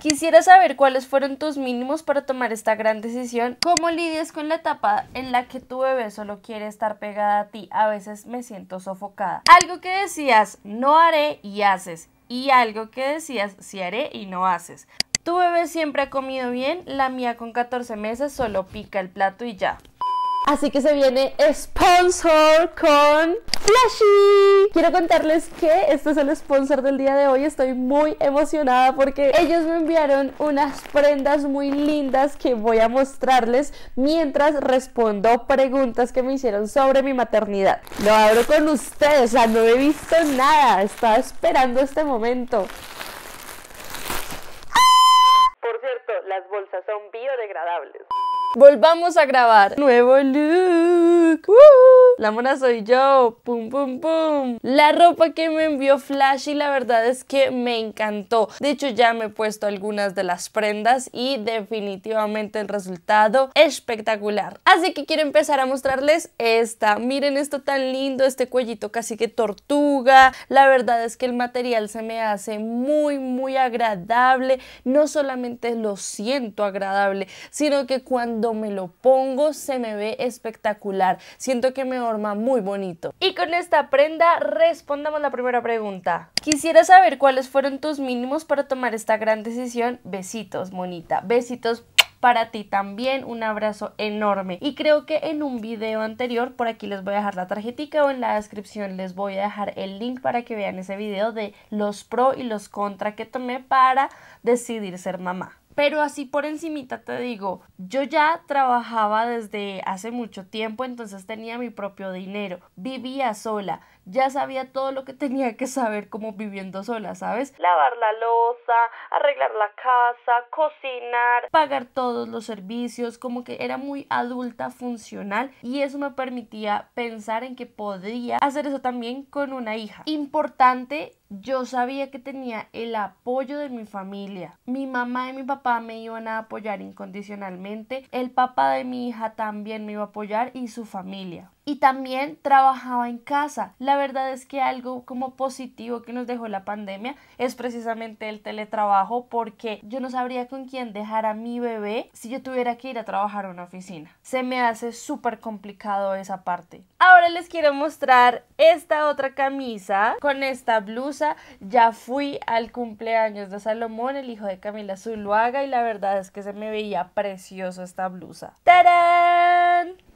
Quisiera saber cuáles fueron tus mínimos para tomar esta gran decisión. ¿Cómo lidias con la etapa en la que tu bebé solo quiere estar pegada a ti? A veces me siento sofocada. Algo que decías, no haré y haces. Y algo que decías, sí haré y no haces. Tu bebé siempre ha comido bien, la mía con 14 meses solo pica el plato y ya. Así que se viene sponsor con Flashy. Quiero contarles que este es el sponsor del día de hoy. Estoy muy emocionada porque ellos me enviaron unas prendas muy lindas que voy a mostrarles mientras respondo preguntas que me hicieron sobre mi maternidad. Lo abro con ustedes, o sea, no he visto nada. Estaba esperando este momento. Por cierto, las bolsas son biodegradables. Volvamos a grabar. Nuevo look la mona soy yo, pum, pum, pum. La ropa que me envió Flash Y la verdad es que me encantó. De hecho, ya me he puesto algunas de las prendas y definitivamente el resultado espectacular. Así que quiero empezar a mostrarles esta. Miren esto tan lindo, este cuellito casi que tortuga. La verdad es que el material se me hace muy, muy agradable. No solamente lo siento agradable, sino que cuando me lo pongo se me ve espectacular. Siento que me muy bonito. Y con esta prenda respondamos la primera pregunta. Quisiera saber cuáles fueron tus mínimos para tomar esta gran decisión. Besitos, monita. Besitos para ti también un abrazo enorme y creo que en un video anterior por aquí les voy a dejar la tarjetita o en la descripción les voy a dejar el link para que vean ese video de los pro y los contra que tomé para decidir ser mamá pero así por encimita te digo, yo ya trabajaba desde hace mucho tiempo, entonces tenía mi propio dinero, vivía sola, ya sabía todo lo que tenía que saber como viviendo sola, ¿sabes? Lavar la loza, arreglar la casa, cocinar, pagar todos los servicios, como que era muy adulta, funcional y eso me permitía pensar en que podría hacer eso también con una hija. Importante yo sabía que tenía el apoyo de mi familia. Mi mamá y mi papá me iban a apoyar incondicionalmente. El papá de mi hija también me iba a apoyar y su familia y también trabajaba en casa. La verdad es que algo como positivo que nos dejó la pandemia es precisamente el teletrabajo porque yo no sabría con quién dejar a mi bebé si yo tuviera que ir a trabajar a una oficina. Se me hace súper complicado esa parte. Ahora les quiero mostrar esta otra camisa con esta blusa. Ya fui al cumpleaños de Salomón, el hijo de Camila Zuluaga y la verdad es que se me veía precioso esta blusa. ¡Tarán!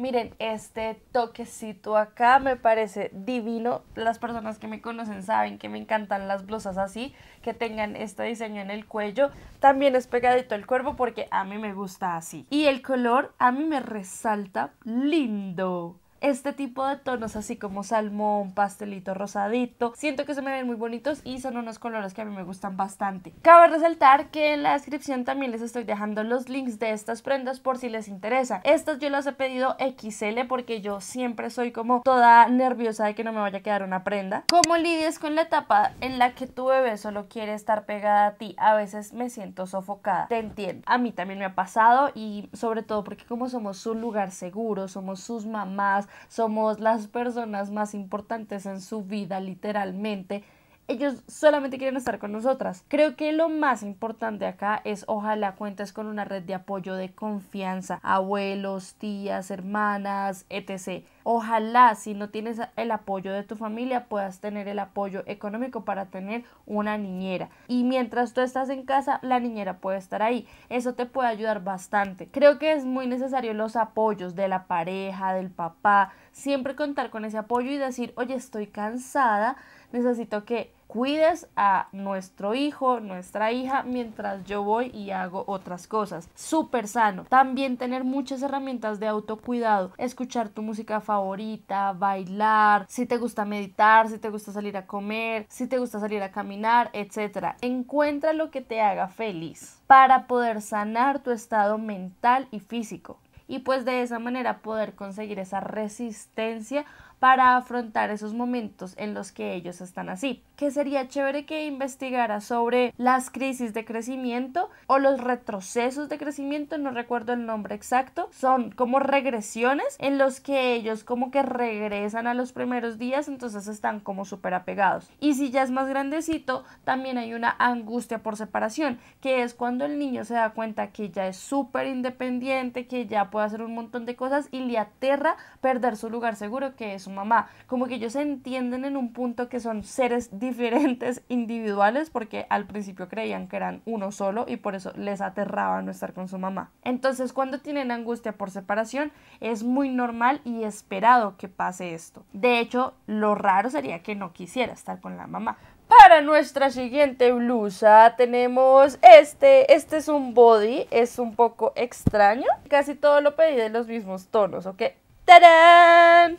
miren, este toquecito acá me parece divino. Las personas que me conocen saben que me encantan las blusas así, que tengan este diseño en el cuello. También es pegadito el cuerpo porque a mí me gusta así. Y el color a mí me resalta lindo este tipo de tonos así como salmón, pastelito rosadito. Siento que se me ven muy bonitos y son unos colores que a mí me gustan bastante. Cabe resaltar que en la descripción también les estoy dejando los links de estas prendas por si les interesa. Estas yo las he pedido XL porque yo siempre soy como toda nerviosa de que no me vaya a quedar una prenda. ¿Cómo lidias con la etapa en la que tu bebé solo quiere estar pegada a ti? A veces me siento sofocada. Te entiendo. A mí también me ha pasado y sobre todo porque como somos su lugar seguro, somos sus mamás, somos las personas más importantes en su vida literalmente ellos solamente quieren estar con nosotras. Creo que lo más importante acá es ojalá cuentes con una red de apoyo de confianza, abuelos, tías, hermanas, etc. Ojalá si no tienes el apoyo de tu familia puedas tener el apoyo económico para tener una niñera. Y mientras tú estás en casa, la niñera puede estar ahí. Eso te puede ayudar bastante. Creo que es muy necesario los apoyos de la pareja, del papá. Siempre contar con ese apoyo y decir, oye, estoy cansada necesito que cuides a nuestro hijo, nuestra hija, mientras yo voy y hago otras cosas. Súper sano. También tener muchas herramientas de autocuidado. Escuchar tu música favorita, bailar, si te gusta meditar, si te gusta salir a comer, si te gusta salir a caminar, etc. Encuentra lo que te haga feliz para poder sanar tu estado mental y físico. Y pues de esa manera poder conseguir esa resistencia para afrontar esos momentos en los que ellos están así. Que sería chévere que investigara sobre las crisis de crecimiento o los retrocesos de crecimiento, no recuerdo el nombre exacto, son como regresiones en los que ellos como que regresan a los primeros días, entonces están como súper apegados. Y si ya es más grandecito, también hay una angustia por separación, que es cuando el niño se da cuenta que ya es súper independiente, que ya puede hacer un montón de cosas y le aterra perder su lugar seguro, que es mamá. Como que ellos se entienden en un punto que son seres diferentes, individuales, porque al principio creían que eran uno solo y por eso les aterraba no estar con su mamá. Entonces cuando tienen angustia por separación es muy normal y esperado que pase esto. De hecho, lo raro sería que no quisiera estar con la mamá. Para nuestra siguiente blusa tenemos este. Este es un body, es un poco extraño. Casi todo lo pedí de los mismos tonos, ¿ok? ¡Tarán!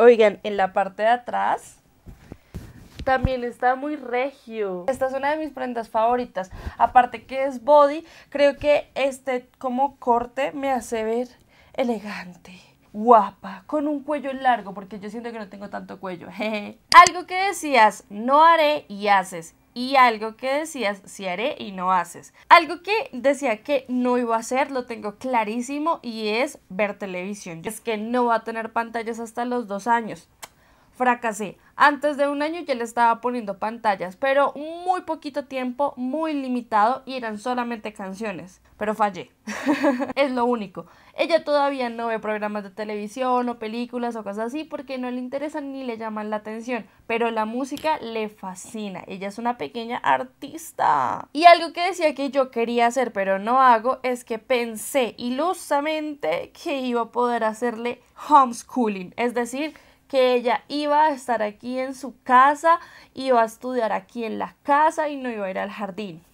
Oigan, en la parte de atrás también está muy regio. Esta es una de mis prendas favoritas. Aparte que es body, creo que este como corte me hace ver elegante guapa, con un cuello largo, porque yo siento que no tengo tanto cuello. Algo que decías, no haré y haces y algo que decías si haré y no haces. Algo que decía que no iba a hacer, lo tengo clarísimo y es ver televisión. Es que no va a tener pantallas hasta los dos años fracasé. Antes de un año ya le estaba poniendo pantallas, pero muy poquito tiempo, muy limitado y eran solamente canciones. Pero fallé. es lo único. Ella todavía no ve programas de televisión o películas o cosas así porque no le interesan ni le llaman la atención, pero la música le fascina. Ella es una pequeña artista. Y algo que decía que yo quería hacer pero no hago es que pensé ilusamente que iba a poder hacerle homeschooling, es decir, que ella iba a estar aquí en su casa, iba a estudiar aquí en la casa y no iba a ir al jardín.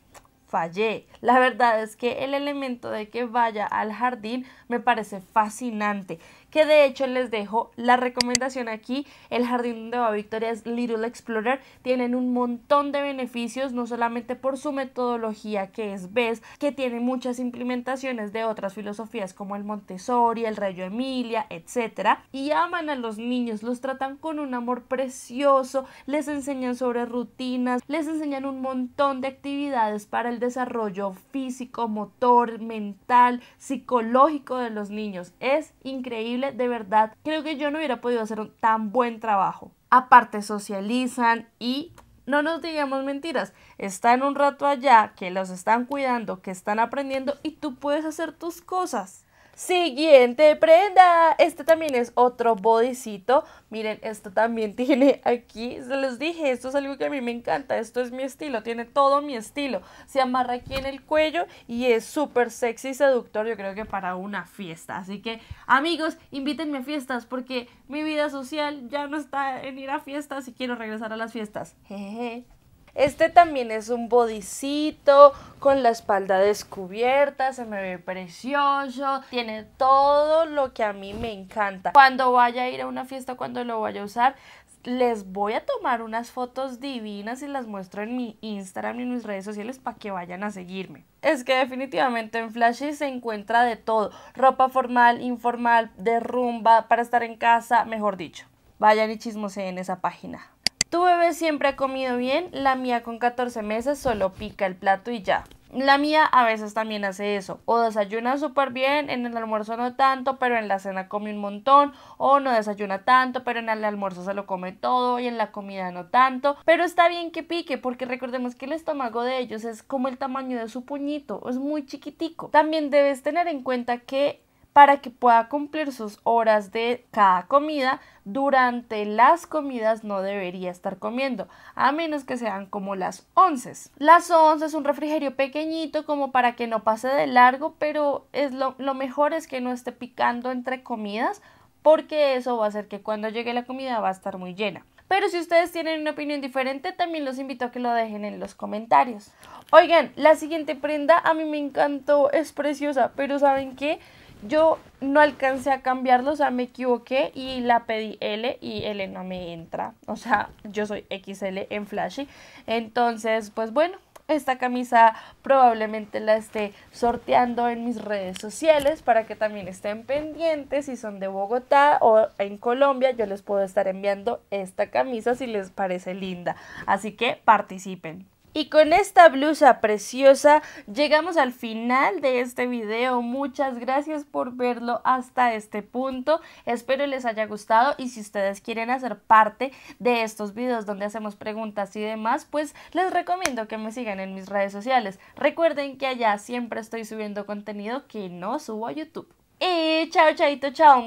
La verdad es que el elemento de que vaya al jardín me parece fascinante, que de hecho les dejo la recomendación aquí, el jardín de va Victoria es Little Explorer, tienen un montón de beneficios, no solamente por su metodología que es BES, que tiene muchas implementaciones de otras filosofías como el Montessori, el Rayo Emilia, etc. Y aman a los niños, los tratan con un amor precioso, les enseñan sobre rutinas, les enseñan un montón de actividades para el desarrollo físico, motor, mental, psicológico de los niños. Es increíble, de verdad. Creo que yo no hubiera podido hacer un tan buen trabajo. Aparte socializan y no nos digamos mentiras, están un rato allá, que los están cuidando, que están aprendiendo y tú puedes hacer tus cosas. Siguiente prenda. Este también es otro bodicito. Miren, esto también tiene aquí. Se los dije, esto es algo que a mí me encanta. Esto es mi estilo, tiene todo mi estilo. Se amarra aquí en el cuello y es súper sexy y seductor. Yo creo que para una fiesta. Así que, amigos, invítenme a fiestas porque mi vida social ya no está en ir a fiestas y quiero regresar a las fiestas. Jejeje. Este también es un bodicito con la espalda descubierta, se me ve precioso, tiene todo lo que a mí me encanta. Cuando vaya a ir a una fiesta, cuando lo vaya a usar, les voy a tomar unas fotos divinas y las muestro en mi Instagram y en mis redes sociales para que vayan a seguirme. Es que definitivamente en Flashy se encuentra de todo, ropa formal, informal, de rumba, para estar en casa, mejor dicho. Vayan y chismoseen esa página. Tu bebé siempre ha comido bien, la mía con 14 meses solo pica el plato y ya. La mía a veces también hace eso, o desayuna súper bien, en el almuerzo no tanto, pero en la cena come un montón, o no desayuna tanto, pero en el almuerzo se lo come todo y en la comida no tanto, pero está bien que pique, porque recordemos que el estómago de ellos es como el tamaño de su puñito, es muy chiquitico. También debes tener en cuenta que para que pueda cumplir sus horas de cada comida durante las comidas no debería estar comiendo, a menos que sean como las 11. Las 11 es un refrigerio pequeñito como para que no pase de largo, pero es lo, lo mejor es que no esté picando entre comidas porque eso va a hacer que cuando llegue la comida va a estar muy llena. Pero si ustedes tienen una opinión diferente, también los invito a que lo dejen en los comentarios. Oigan, la siguiente prenda a mí me encantó, es preciosa, pero ¿saben qué? yo no alcancé a cambiarlo, o sea, me equivoqué y la pedí L y L no me entra. O sea, yo soy XL en Flashy. Entonces, pues bueno, esta camisa probablemente la esté sorteando en mis redes sociales para que también estén pendientes. Si son de Bogotá o en Colombia, yo les puedo estar enviando esta camisa si les parece linda. Así que participen. Y con esta blusa preciosa llegamos al final de este video. Muchas gracias por verlo hasta este punto. Espero les haya gustado y si ustedes quieren hacer parte de estos videos donde hacemos preguntas y demás, pues les recomiendo que me sigan en mis redes sociales. Recuerden que allá siempre estoy subiendo contenido que no subo a YouTube. Y chao, chaito, chao.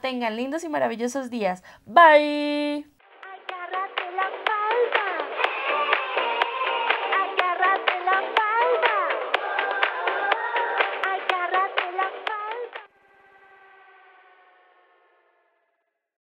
Tengan lindos y maravillosos días. Bye.